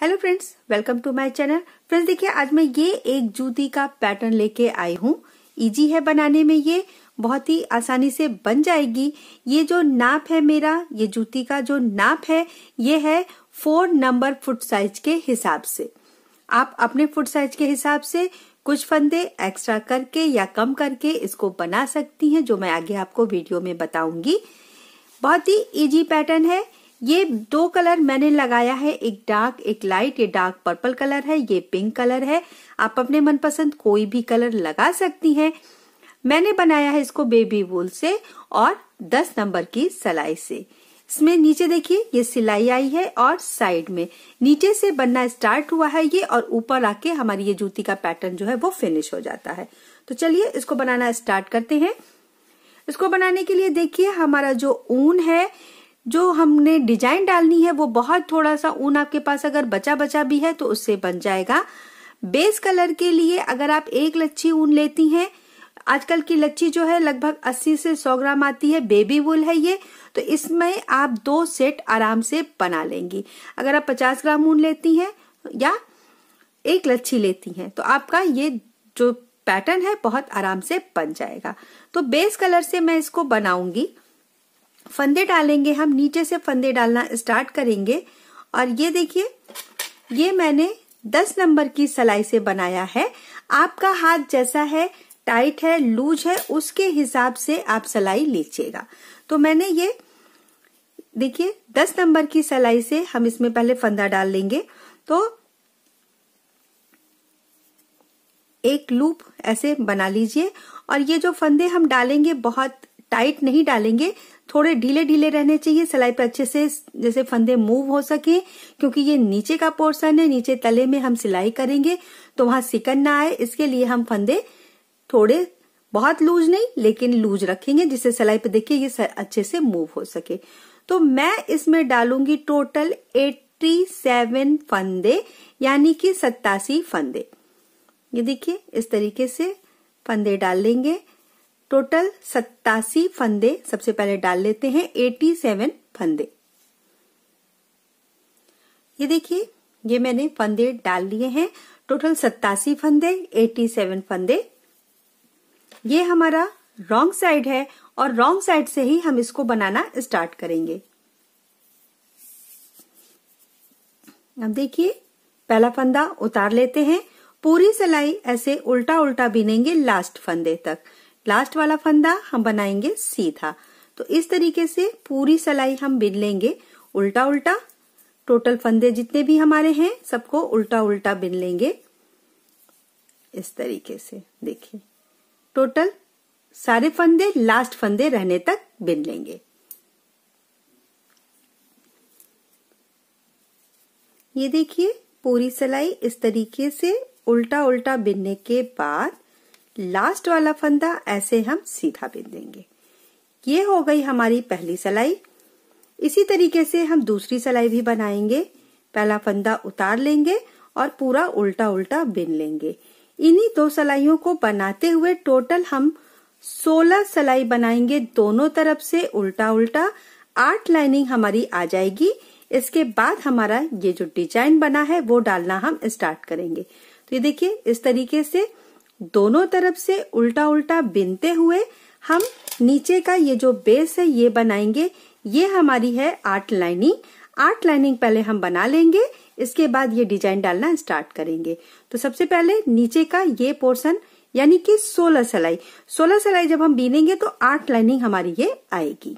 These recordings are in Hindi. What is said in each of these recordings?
hello friends welcome to my channel friends देखिए आज मैं ये एक जूती का पैटर्न लेके आई हूँ इजी है बनाने में ये बहुत ही आसानी से बन जाएगी ये जो नाप है मेरा ये जूती का जो नाप है ये है फोर नंबर फुट साइज के हिसाब से आप अपने फुट साइज के हिसाब से कुछ फंदे एक्स्ट्रा करके या कम करके इसको बना सकती हैं जो मैं आगे आपको वीडियो में बताऊंगी बहुत ही इजी पैटर्न है ये दो कलर मैंने लगाया है एक डार्क एक लाइट ये डार्क पर्पल कलर है ये पिंक कलर है आप अपने मनपसंद कोई भी कलर लगा सकती हैं मैंने बनाया है इसको बेबी वूल से और 10 नंबर की सिलाई से इसमें नीचे देखिए ये सिलाई आई है और साइड में नीचे से बनना स्टार्ट हुआ है ये और ऊपर आके हमारी ये जूती का पैटर्न जो है वो फिनिश हो जाता है तो चलिए इसको बनाना स्टार्ट करते हैं इसको बनाने के लिए देखिए हमारा जो ऊन है जो हमने डिजाइन डालनी है वो बहुत थोड़ा सा ऊन आपके पास अगर बचा बचा भी है तो उससे बन जाएगा बेस कलर के लिए अगर आप एक लच्छी ऊन लेती हैं आजकल की लच्छी जो है लगभग 80 से 100 ग्राम आती है बेबी वुल है ये तो इसमें आप दो सेट आराम से बना लेंगी अगर आप 50 ग्राम ऊन लेती हैं या एक लच्छी लेती हैं तो आपका ये जो पैटर्न है बहुत आराम से बन जाएगा तो बेस कलर से मैं इसको बनाऊंगी फंदे डालेंगे हम नीचे से फंदे डालना स्टार्ट करेंगे और ये देखिए ये मैंने 10 नंबर की सलाई से बनाया है आपका हाथ जैसा है टाइट है लूज है उसके हिसाब से आप सलाई लीजिएगा तो मैंने ये देखिए 10 नंबर की सलाई से हम इसमें पहले फंदा डाल लेंगे तो एक लूप ऐसे बना लीजिए और ये जो फंदे हम डालेंगे बहुत टाइट नहीं डालेंगे थोड़े ढीले ढीले रहने चाहिए सिलाई पर अच्छे से जैसे फंदे मूव हो सके क्योंकि ये नीचे का पोर्शन है नीचे तले में हम सिलाई करेंगे तो वहां सिकन ना आए इसके लिए हम फंदे थोड़े बहुत लूज नहीं लेकिन लूज रखेंगे जिससे सिलाई पर देखिए ये अच्छे से मूव हो सके तो मैं इसमें डालूंगी टोटल एट्टी सेवन फंदे यानी कि सत्तासी फंदे ये देखिए इस तरीके से फंदे डाल लेंगे टोटल सत्तासी फंदे सबसे पहले डाल लेते हैं एटी सेवन फंदे ये देखिए ये मैंने फंदे डाल लिए हैं टोटल सत्तासी फंदे एटी सेवन फंदे ये हमारा रॉन्ग साइड है और रॉन्ग साइड से ही हम इसको बनाना स्टार्ट करेंगे अब देखिए पहला फंदा उतार लेते हैं पूरी सिलाई ऐसे उल्टा उल्टा बिनेंगे लास्ट फंदे तक लास्ट वाला फंदा हम बनाएंगे सीधा तो इस तरीके से पूरी सलाई हम बिन लेंगे उल्टा उल्टा टोटल फंदे जितने भी हमारे हैं सबको उल्टा उल्टा बिन लेंगे इस तरीके से देखिए टोटल सारे फंदे लास्ट फंदे रहने तक बिन लेंगे ये देखिए पूरी सलाई इस तरीके से उल्टा उल्टा बिनने के बाद लास्ट वाला फंदा ऐसे हम सीधा देंगे ये हो गई हमारी पहली सलाई इसी तरीके से हम दूसरी सलाई भी बनाएंगे पहला फंदा उतार लेंगे और पूरा उल्टा उल्टा बिन लेंगे इन्हीं दो सलाइयों को बनाते हुए टोटल हम 16 सलाई बनाएंगे दोनों तरफ से उल्टा उल्टा आठ लाइनिंग हमारी आ जाएगी इसके बाद हमारा ये जो डिजाइन बना है वो डालना हम स्टार्ट करेंगे तो ये देखिए इस तरीके से दोनों तरफ से उल्टा उल्टा बिनते हुए हम नीचे का ये जो बेस है ये बनाएंगे ये हमारी है आठ लाइनिंग आठ लाइनिंग पहले हम बना लेंगे इसके बाद ये डिजाइन डालना स्टार्ट करेंगे तो सबसे पहले नीचे का ये पोर्शन यानी कि 16 सिलाई 16 सिलाई जब हम बीनेंगे तो आठ लाइनिंग हमारी ये आएगी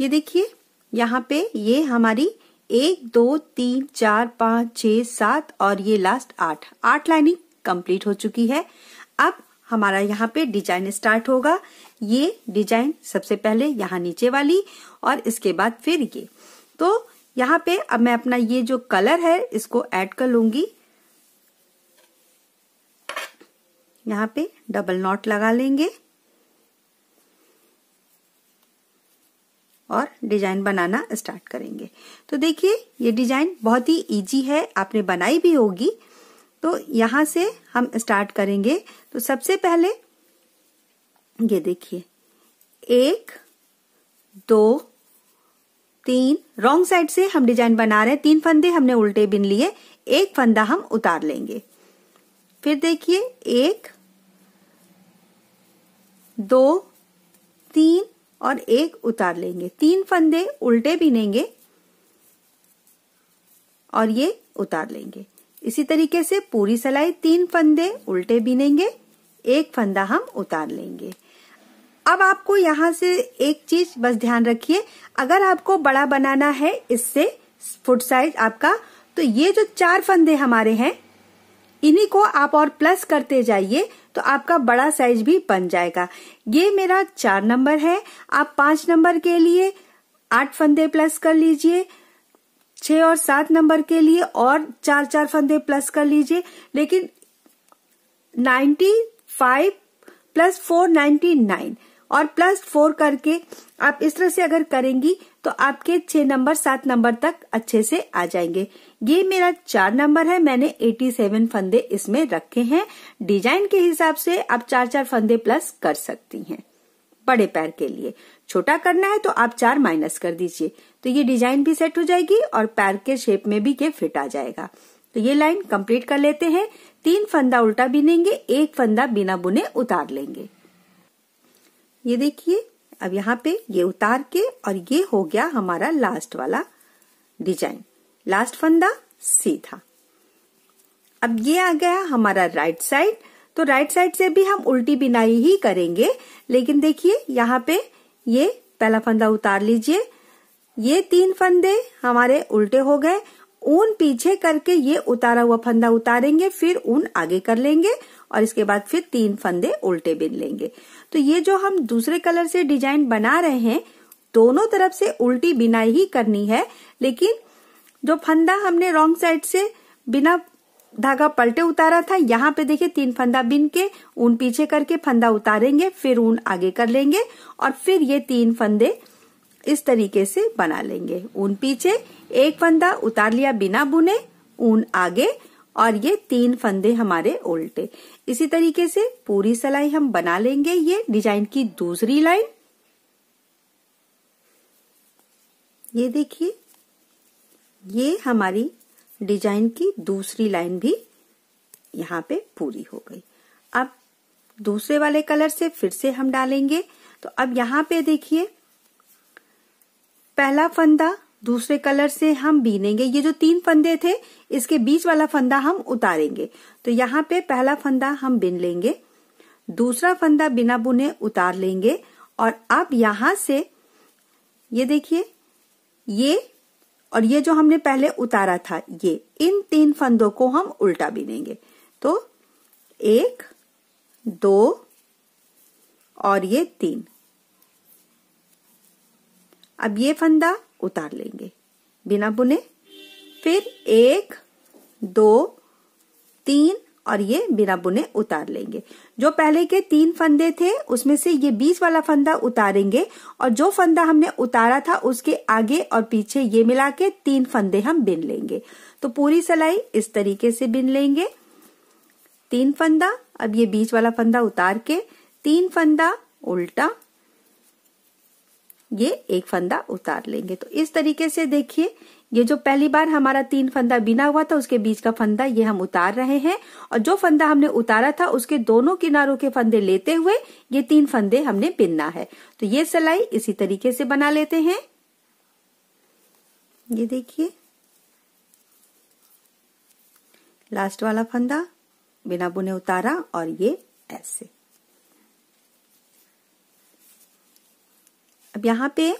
ये देखिए यहाँ पे ये हमारी एक दो तीन चार पांच छ सात और ये लास्ट आठ आठ लाइनिंग कंप्लीट हो चुकी है अब हमारा यहाँ पे डिजाइन स्टार्ट होगा ये डिजाइन सबसे पहले यहाँ नीचे वाली और इसके बाद फिर ये तो यहाँ पे अब मैं अपना ये जो कलर है इसको ऐड कर लूंगी यहाँ पे डबल नॉट लगा लेंगे और डिजाइन बनाना स्टार्ट करेंगे तो देखिए ये डिजाइन बहुत ही इजी है आपने बनाई भी होगी तो यहां से हम स्टार्ट करेंगे तो सबसे पहले ये देखिए एक दो तीन रोंग साइड से हम डिजाइन बना रहे हैं तीन फंदे हमने उल्टे बिन लिए एक फंदा हम उतार लेंगे फिर देखिए एक दो तीन और एक उतार लेंगे तीन फंदे उल्टे बिनेंगे और ये उतार लेंगे इसी तरीके से पूरी सलाई तीन फंदे उल्टे बीनेंगे एक फंदा हम उतार लेंगे अब आपको यहाँ से एक चीज बस ध्यान रखिए अगर आपको बड़ा बनाना है इससे फुट साइज आपका तो ये जो चार फंदे हमारे हैं इन्हीं को आप और प्लस करते जाइए तो आपका बड़ा साइज भी बन जाएगा ये मेरा चार नंबर है आप पांच नंबर के लिए आठ फंदे प्लस कर लीजिए छह और सात नंबर के लिए और चार चार फंदे प्लस कर लीजिए लेकिन ninety five plus four ninety nine और प्लस फोर करके आप इस तरह से अगर करेंगी तो आपके छह नंबर सात नंबर तक अच्छे से आ जाएंगे ये मेरा चार नंबर है मैंने एटी सेवन फंदे इसमें रखे हैं डिजाइन के हिसाब से आप चार चार फंदे प्लस कर सकती हैं बड़े पैर के लिए छोटा करना है तो आप चार माइनस कर दीजिए तो ये डिजाइन भी सेट हो जाएगी और पैर के शेप में भी ये फिट आ जाएगा तो ये लाइन कंप्लीट कर लेते हैं तीन फंदा उल्टा बिनेंगे एक फंदा बिना बुने उतार लेंगे ये देखिए अब यहाँ पे ये उतार के और ये हो गया हमारा लास्ट वाला डिजाइन लास्ट फंदा सीधा अब ये आ गया हमारा राइट साइड तो राइट साइड से भी हम उल्टी बिनाई ही करेंगे लेकिन देखिए यहाँ पे ये पहला फंदा उतार लीजिए ये तीन फंदे हमारे उल्टे हो गए ऊन पीछे करके ये उतारा हुआ फंदा उतारेंगे फिर ऊन आगे कर लेंगे और इसके बाद फिर तीन फंदे उल्टे बिन लेंगे तो ये जो हम दूसरे कलर से डिजाइन बना रहे हैं दोनों तरफ से उल्टी बिनाई ही करनी है लेकिन जो फंदा हमने रॉन्ग साइड से बिना धागा पलटे उतारा था यहाँ पे देखिए तीन फंदा बिन के ऊन पीछे करके फंदा उतारेंगे फिर ऊन आगे कर लेंगे और फिर ये तीन फंदे इस तरीके से बना लेंगे ऊन पीछे एक फंदा उतार लिया बिना बुने ऊन आगे और ये तीन फंदे हमारे उल्टे इसी तरीके से पूरी सलाई हम बना लेंगे ये डिजाइन की दूसरी लाइन ये देखिए ये हमारी डिजाइन की दूसरी लाइन भी यहाँ पे पूरी हो गई अब दूसरे वाले कलर से फिर से हम डालेंगे तो अब यहाँ पे देखिए पहला फंदा दूसरे कलर से हम बीनेंगे ये जो तीन फंदे थे इसके बीच वाला फंदा हम उतारेंगे तो यहाँ पे पहला फंदा हम बिन लेंगे दूसरा फंदा बिना बुने उतार लेंगे और अब यहां से ये देखिए ये और ये जो हमने पहले उतारा था ये इन तीन फंदों को हम उल्टा बिनेंगे तो एक दो और ये तीन अब ये फंदा उतार लेंगे बिना बुने फिर एक दो तीन और ये बिना बुने उतार लेंगे जो पहले के तीन फंदे थे उसमें से ये बीच वाला फंदा उतारेंगे और जो फंदा हमने उतारा था उसके आगे और पीछे ये मिला के तीन फंदे हम बिन लेंगे तो पूरी सिलाई इस तरीके से बिन लेंगे तीन फंदा अब ये बीच वाला फंदा उतार के तीन फंदा उल्टा ये एक फंदा उतार लेंगे तो इस तरीके से देखिए ये जो पहली बार हमारा तीन फंदा बिना हुआ था उसके बीच का फंदा ये हम उतार रहे हैं और जो फंदा हमने उतारा था उसके दोनों किनारों के फंदे लेते हुए ये तीन फंदे हमने बिनना है तो ये सिलाई इसी तरीके से बना लेते हैं ये देखिए लास्ट वाला फंदा बिना बुने उतारा और ये ऐसे अब यहाँ पे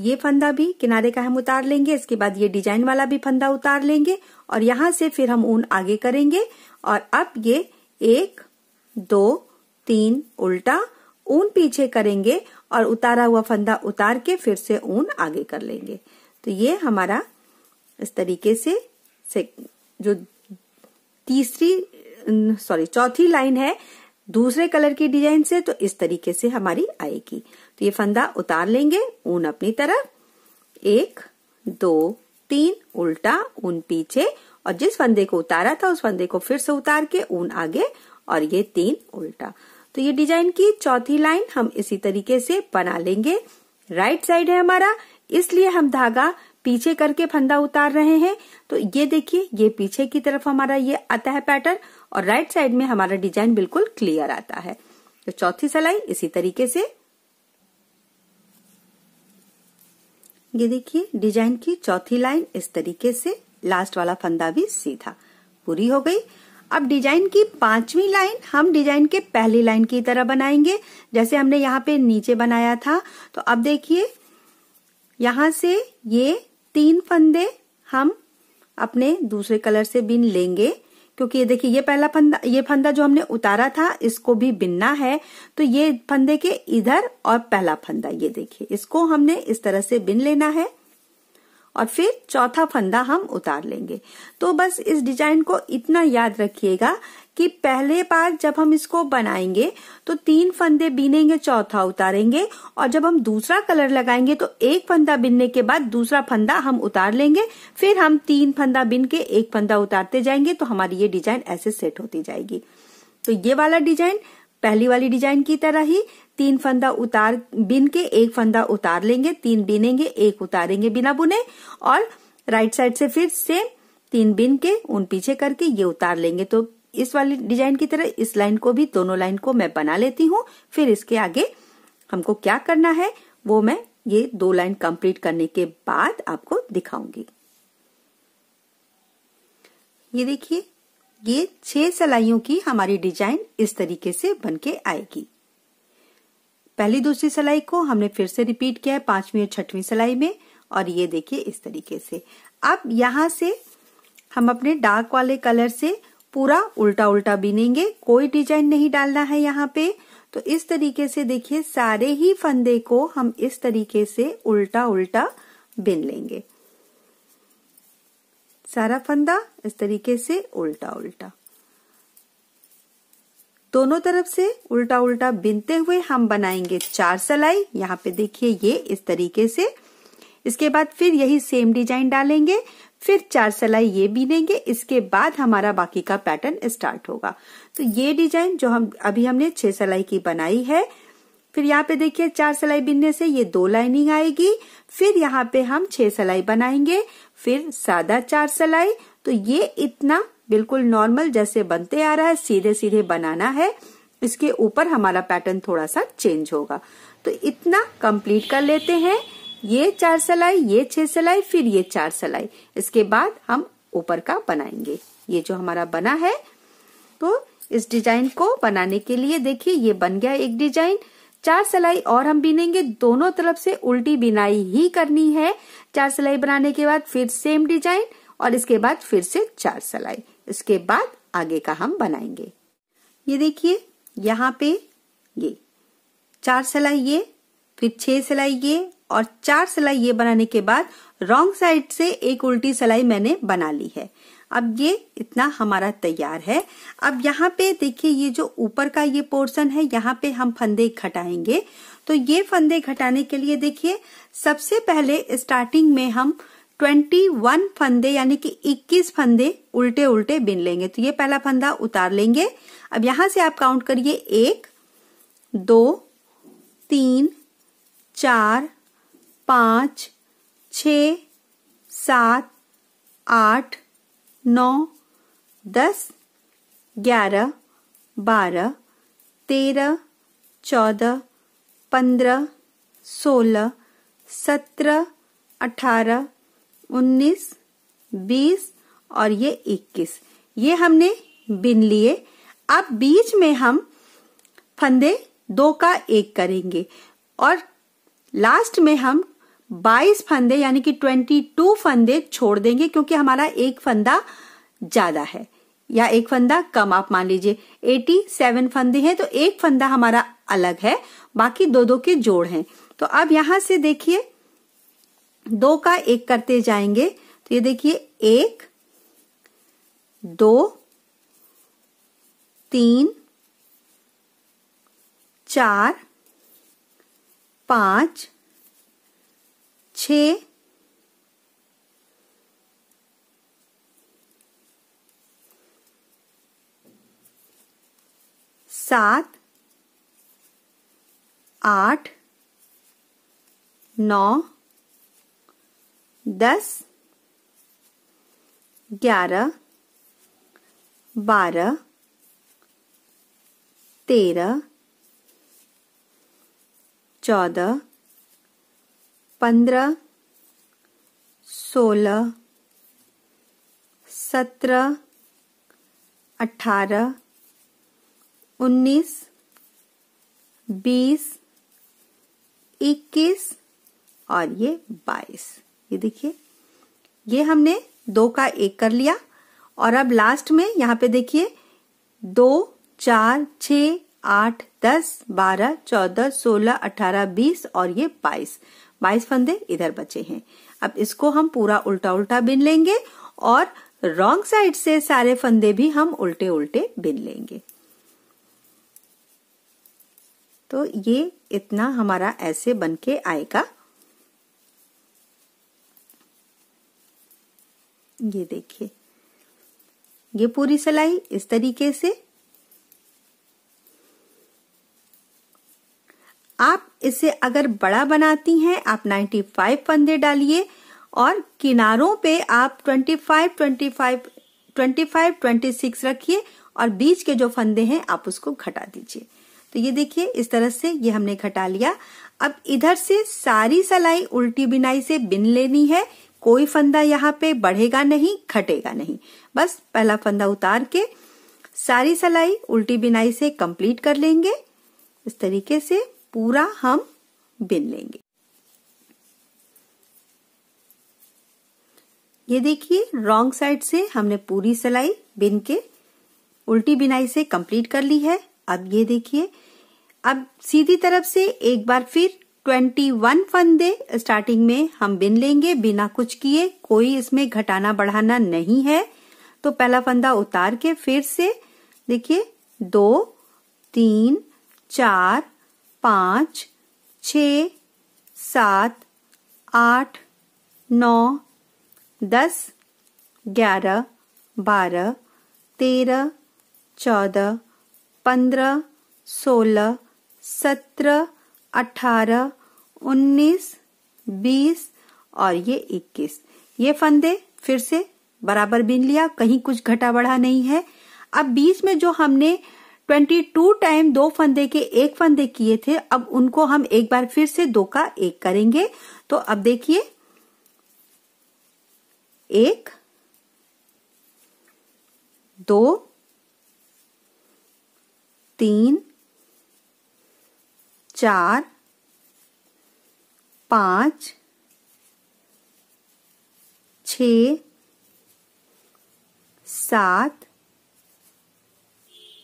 ये फंदा भी किनारे का हम उतार लेंगे इसके बाद ये डिजाइन वाला भी फंदा उतार लेंगे और यहाँ से फिर हम ऊन आगे करेंगे और अब ये एक दो तीन उल्टा ऊन पीछे करेंगे और उतारा हुआ फंदा उतार के फिर से ऊन आगे कर लेंगे तो ये हमारा इस तरीके से, से जो तीसरी सॉरी चौथी लाइन है दूसरे कलर की डिजाइन से तो इस तरीके से हमारी आएगी तो ये फंदा उतार लेंगे ऊन अपनी तरफ एक दो तीन उल्टा ऊन पीछे और जिस फंदे को उतारा था उस फंदे को फिर से उतार के ऊन आगे और ये तीन उल्टा तो ये डिजाइन की चौथी लाइन हम इसी तरीके से बना लेंगे राइट साइड है हमारा इसलिए हम धागा पीछे करके फंदा उतार रहे हैं तो ये देखिए ये पीछे की तरफ हमारा ये आता है पैटर्न और राइट साइड में हमारा डिजाइन बिल्कुल क्लियर आता है तो चौथी सलाई इसी तरीके से ये देखिए डिजाइन की चौथी लाइन इस तरीके से लास्ट वाला फंदा भी सीधा पूरी हो गई अब डिजाइन की पांचवी लाइन हम डिजाइन के पहली लाइन की तरह बनाएंगे जैसे हमने यहाँ पे नीचे बनाया था तो अब देखिए यहां से ये तीन फंदे हम अपने दूसरे कलर से बिन लेंगे क्योंकि ये देखिए ये पहला फंदा ये फंदा जो हमने उतारा था इसको भी बिनना है तो ये फंदे के इधर और पहला फंदा ये देखिए इसको हमने इस तरह से बिन लेना है और फिर चौथा फंदा हम उतार लेंगे तो बस इस डिजाइन को इतना याद रखिएगा कि पहले बार जब हम इसको बनाएंगे तो तीन फंदे बीनेंगे चौथा उतारेंगे और जब हम दूसरा कलर लगाएंगे तो एक फंदा बीनने के बाद दूसरा फंदा हम उतार लेंगे फिर हम तीन फंदा बीन के एक फंदा उतारते जाएंगे तो हमारी ये डिजाइन ऐसे सेट होती जाएगी तो ये वाला डिजाइन पहली वाली डिजाइन की तरह ही तीन फंदा उतार बिन के एक फंदा उतार लेंगे तीन बीनेंगे एक उतारेंगे बिना बुने और राइट साइड से फिर सेम तीन बिन के उन पीछे करके ये उतार लेंगे तो इस वाली डिजाइन की तरह इस लाइन को भी दोनों लाइन को मैं बना लेती हूँ फिर इसके आगे हमको क्या करना है वो मैं ये दो लाइन कंप्लीट करने के बाद आपको दिखाऊंगी ये देखिए ये छह सलाइयों की हमारी डिजाइन इस तरीके से बनके आएगी पहली दूसरी सिलाई को हमने फिर से रिपीट किया है पांचवी और छठवीं सिलाई में और ये देखिए इस तरीके से अब यहां से हम अपने डार्क वाले कलर से पूरा उल्टा उल्टा बीनेंगे कोई डिजाइन नहीं डालना है यहाँ पे तो इस तरीके से देखिए सारे ही फंदे को हम इस तरीके से उल्टा उल्टा बिन लेंगे सारा फंदा इस तरीके से उल्टा उल्टा दोनों तरफ से उल्टा उल्टा बिनते हुए हम बनाएंगे चार सलाई यहाँ पे देखिए ये इस तरीके से इसके बाद फिर यही सेम डिजाइन डालेंगे फिर चार सलाई ये बीनेंगे इसके बाद हमारा बाकी का पैटर्न स्टार्ट होगा तो ये डिजाइन जो हम अभी हमने छह सलाई की बनाई है फिर यहाँ पे देखिए चार सलाई बीनने से ये दो लाइनिंग आएगी फिर यहाँ पे हम छह सलाई बनाएंगे फिर सादा चार सलाई तो ये इतना बिल्कुल नॉर्मल जैसे बनते आ रहा है सीधे सीधे बनाना है इसके ऊपर हमारा पैटर्न थोड़ा सा चेंज होगा तो इतना कंप्लीट कर लेते हैं ये चार सलाई ये छह सलाई फिर ये चार सलाई इसके बाद हम ऊपर का बनाएंगे ये जो हमारा बना है तो इस डिजाइन को बनाने के लिए देखिए ये बन गया एक डिजाइन चार सिलाई और हम बीनेंगे दोनों तरफ से उल्टी बिनाई ही करनी है चार सिलाई बनाने के बाद फिर सेम डिजाइन और इसके बाद फिर से चार सिलाई इसके बाद आगे का हम बनाएंगे ये देखिए यहाँ पे ये चार सिलाई ये फिर छह सिलाई ये और चार सिलाई ये बनाने के बाद रॉन्ग साइड से एक उल्टी सिलाई मैंने बना ली है अब ये इतना हमारा तैयार है अब यहाँ पे देखिए ये जो ऊपर का ये पोर्शन है यहाँ पे हम फंदे घटाएंगे तो ये फंदे घटाने के लिए देखिए सबसे पहले स्टार्टिंग में हम 21 फंदे यानी कि 21 फंदे उल्टे उल्टे बिन लेंगे तो ये पहला फंदा उतार लेंगे अब यहां से आप काउंट करिए एक दो तीन चार पाँच छ सात आठ नौ दस ग्यारह बारह तेरह चौदह पंद्रह सोलह सत्रह अठारह उन्नीस बीस और ये इक्कीस ये हमने बिन लिए अब बीच में हम फंदे दो का एक करेंगे और लास्ट में हम 22 फंदे यानी कि 22 फंदे छोड़ देंगे क्योंकि हमारा एक फंदा ज्यादा है या एक फंदा कम आप मान लीजिए 87 फंदे हैं तो एक फंदा हमारा अलग है बाकी दो दो के जोड़ हैं तो अब यहां से देखिए दो का एक करते जाएंगे तो ये देखिए एक दो तीन चार पांच सात आठ नौ दस ग्यारह बारह तेरह चौदह पंद्रह सोलह सत्रह अठारह उन्नीस बीस इक्कीस और ये बाईस ये देखिए ये हमने दो का एक कर लिया और अब लास्ट में यहाँ पे देखिए दो चार छ आठ दस बारह चौदह सोलह अठारह बीस और ये बाईस बाईस फंदे इधर बचे हैं अब इसको हम पूरा उल्टा उल्टा बिन लेंगे और रॉन्ग साइड से सारे फंदे भी हम उल्टे उल्टे बिन लेंगे तो ये इतना हमारा ऐसे बन के आएगा ये देखिए ये पूरी सिलाई इस तरीके से आप इसे अगर बड़ा बनाती हैं आप 95 फंदे डालिए और किनारों पे आप 25 25 25 26 रखिए और बीच के जो फंदे हैं आप उसको घटा दीजिए तो ये देखिए इस तरह से ये हमने घटा लिया अब इधर से सारी सलाई उल्टी बिनाई से बिन लेनी है कोई फंदा यहाँ पे बढ़ेगा नहीं घटेगा नहीं बस पहला फंदा उतार के सारी सलाई उल्टी बिनाई से कंप्लीट कर लेंगे इस तरीके से पूरा हम बिन लेंगे ये देखिए रॉन्ग साइड से हमने पूरी सिलाई बिन के उल्टी बिनाई से कंप्लीट कर ली है अब ये देखिए अब सीधी तरफ से एक बार फिर 21 फंदे स्टार्टिंग में हम बिन लेंगे बिना कुछ किए कोई इसमें घटाना बढ़ाना नहीं है तो पहला फंदा उतार के फिर से देखिए दो तीन चार पाँच छ सात आठ नौ दस ग्यारह बारह तेरह चौदह पंद्रह सोलह सत्रह अठारह उन्नीस बीस और ये इक्कीस ये फंदे फिर से बराबर बीन लिया कहीं कुछ घटा बढ़ा नहीं है अब बीच में जो हमने ट्वेंटी टू टाइम दो फंदे के एक फंदे किए थे अब उनको हम एक बार फिर से दो का एक करेंगे तो अब देखिए एक दो तीन चार पांच छ सात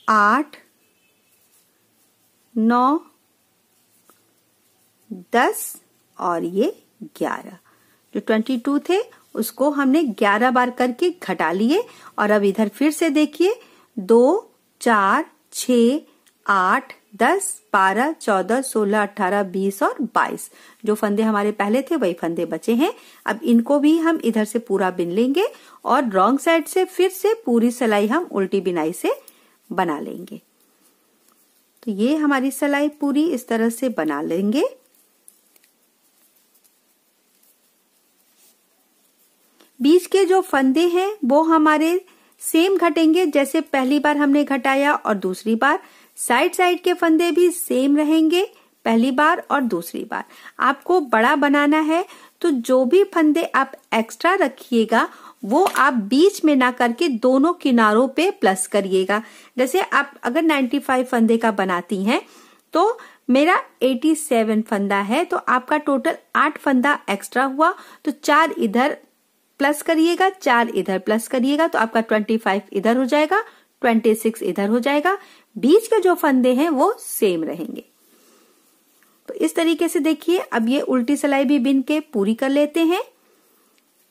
आठ नौ दस और ये ग्यारह जो ट्वेंटी टू थे उसको हमने ग्यारह बार करके घटा लिए और अब इधर फिर से देखिए दो चार छ आठ दस बारह चौदह सोलह अठारह बीस और बाईस जो फंदे हमारे पहले थे वही फंदे बचे हैं अब इनको भी हम इधर से पूरा बिन लेंगे और रॉन्ग साइड से फिर से पूरी सिलाई हम उल्टी बिनाई से बना लेंगे तो ये हमारी सलाई पूरी इस तरह से बना लेंगे बीच के जो फंदे हैं वो हमारे सेम घटेंगे जैसे पहली बार हमने घटाया और दूसरी बार साइड साइड के फंदे भी सेम रहेंगे पहली बार और दूसरी बार आपको बड़ा बनाना है तो जो भी फंदे आप एक्स्ट्रा रखिएगा वो आप बीच में ना करके दोनों किनारों पे प्लस करिएगा जैसे आप अगर 95 फंदे का बनाती हैं तो मेरा 87 फंदा है तो आपका टोटल आठ फंदा एक्स्ट्रा हुआ तो चार इधर प्लस करिएगा चार इधर प्लस करिएगा तो आपका 25 इधर हो जाएगा 26 इधर हो जाएगा बीच के जो फंदे हैं वो सेम रहेंगे तो इस तरीके से देखिए अब ये उल्टी सिलाई भी बिन के पूरी कर लेते हैं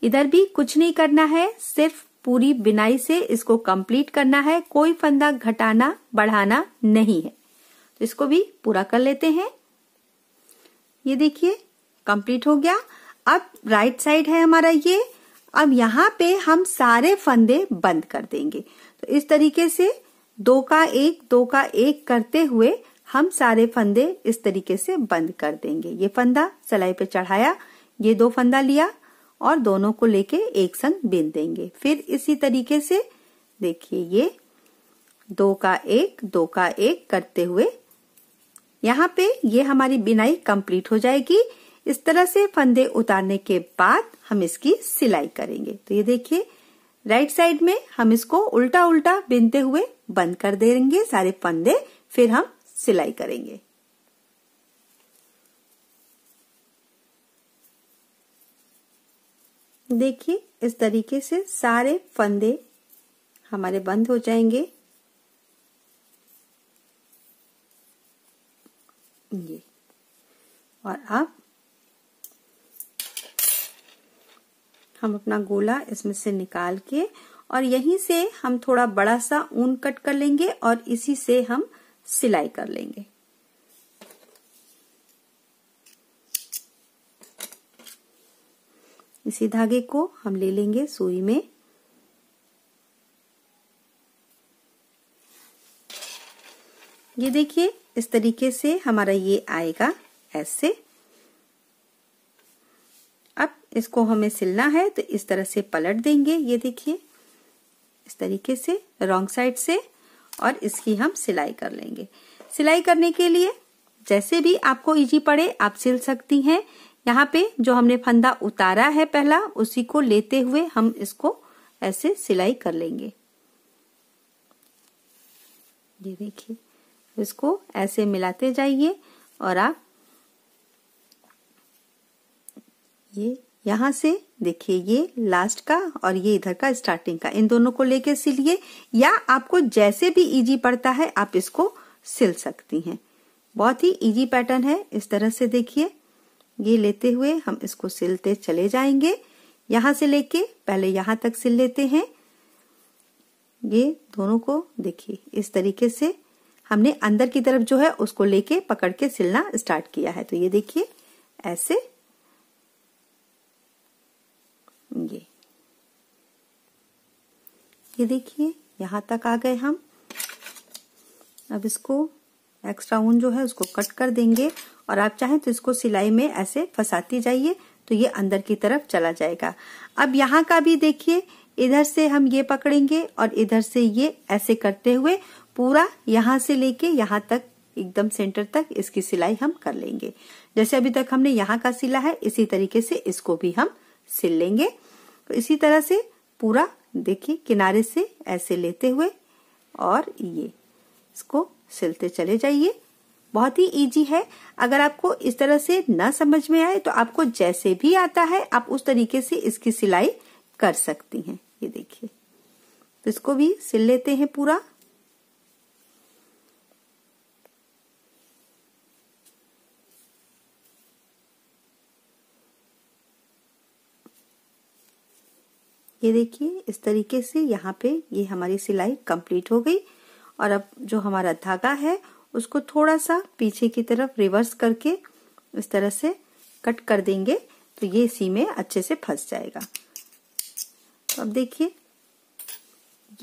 इधर भी कुछ नहीं करना है सिर्फ पूरी बिनाई से इसको कंप्लीट करना है कोई फंदा घटाना बढ़ाना नहीं है तो इसको भी पूरा कर लेते हैं ये देखिए कंप्लीट हो गया अब राइट साइड है हमारा ये अब यहाँ पे हम सारे फंदे बंद कर देंगे तो इस तरीके से दो का एक दो का एक करते हुए हम सारे फंदे इस तरीके से बंद कर देंगे ये फंदा सलाई पे चढ़ाया ये दो फंदा लिया और दोनों को लेके एक संग बिन देंगे फिर इसी तरीके से देखिए ये दो का एक दो का एक करते हुए यहाँ पे ये हमारी बिनाई कंप्लीट हो जाएगी इस तरह से फंदे उतारने के बाद हम इसकी सिलाई करेंगे तो ये देखिए राइट साइड में हम इसको उल्टा उल्टा बिनते हुए बंद कर देंगे सारे फंदे फिर हम सिलाई करेंगे देखिए इस तरीके से सारे फंदे हमारे बंद हो जाएंगे ये और अब हम अपना गोला इसमें से निकाल के और यहीं से हम थोड़ा बड़ा सा ऊन कट कर लेंगे और इसी से हम सिलाई कर लेंगे इसी धागे को हम ले लेंगे सुई में ये देखिए इस तरीके से हमारा ये आएगा ऐसे अब इसको हमें सिलना है तो इस तरह से पलट देंगे ये देखिए इस तरीके से रॉन्ग साइड से और इसकी हम सिलाई कर लेंगे सिलाई करने के लिए जैसे भी आपको इजी पड़े आप सिल सकती हैं यहाँ पे जो हमने फंदा उतारा है पहला उसी को लेते हुए हम इसको ऐसे सिलाई कर लेंगे ये देखिए इसको ऐसे मिलाते जाइए और आप ये यहां से देखिए ये लास्ट का और ये इधर का स्टार्टिंग का इन दोनों को लेके सिलिए या आपको जैसे भी इजी पड़ता है आप इसको सिल सकती हैं बहुत ही इजी पैटर्न है इस तरह से देखिए ये लेते हुए हम इसको सिलते चले जाएंगे यहां से लेके पहले यहां तक सिल लेते हैं ये दोनों को देखिए इस तरीके से हमने अंदर की तरफ जो है उसको लेके पकड़ के सिलना स्टार्ट किया है तो ये देखिए ऐसे ये ये देखिए यहाँ तक आ गए हम अब इसको एक्स्ट्रा ऊन जो है उसको कट कर देंगे और आप चाहें तो इसको सिलाई में ऐसे फंसाती जाइए तो ये अंदर की तरफ चला जाएगा अब यहाँ का भी देखिए इधर से हम ये पकड़ेंगे और इधर से ये ऐसे करते हुए पूरा यहाँ से लेके यहाँ तक एकदम सेंटर तक इसकी सिलाई हम कर लेंगे जैसे अभी तक हमने यहाँ का सिला है इसी तरीके से इसको भी हम सिल लेंगे तो इसी तरह से पूरा देखिए किनारे से ऐसे लेते हुए और ये इसको सिलते चले जाइए बहुत ही इजी है अगर आपको इस तरह से न समझ में आए तो आपको जैसे भी आता है आप उस तरीके से इसकी सिलाई कर सकती हैं ये देखिए तो इसको भी सिल लेते हैं पूरा ये देखिए इस तरीके से यहाँ पे ये हमारी सिलाई कंप्लीट हो गई और अब जो हमारा धागा है उसको थोड़ा सा पीछे की तरफ रिवर्स करके इस तरह से कट कर देंगे तो ये इसी में अच्छे से फंस जाएगा तो अब देखिए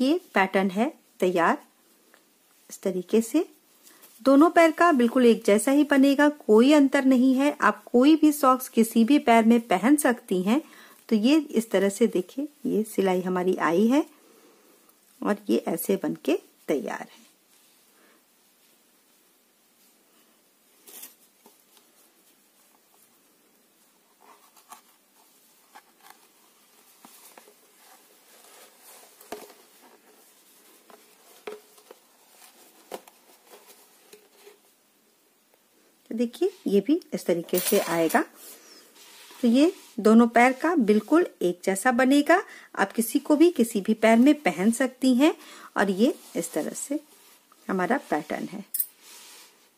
ये पैटर्न है तैयार इस तरीके से दोनों पैर का बिल्कुल एक जैसा ही बनेगा कोई अंतर नहीं है आप कोई भी सॉक्स किसी भी पैर में पहन सकती हैं तो ये इस तरह से देखिए ये सिलाई हमारी आई है और ये ऐसे बनके तैयार है देखिए ये भी इस तरीके से आएगा तो ये दोनों पैर का बिल्कुल एक जैसा बनेगा आप किसी को भी किसी भी पैर में पहन सकती हैं और ये इस तरह से हमारा पैटर्न है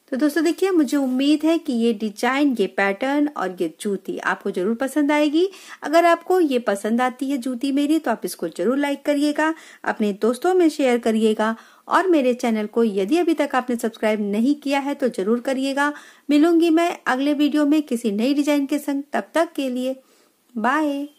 तो दोस्तों देखिए मुझे उम्मीद है कि ये डिजाइन ये पैटर्न और ये जूती आपको जरूर पसंद आएगी अगर आपको ये पसंद आती है जूती मेरी तो आप इसको जरूर लाइक करिएगा अपने दोस्तों में शेयर करिएगा और मेरे चैनल को यदि अभी तक आपने सब्सक्राइब नहीं किया है तो जरूर करिएगा मिलूंगी मैं अगले वीडियो में किसी नई डिजाइन के संग तब तक के लिए बाय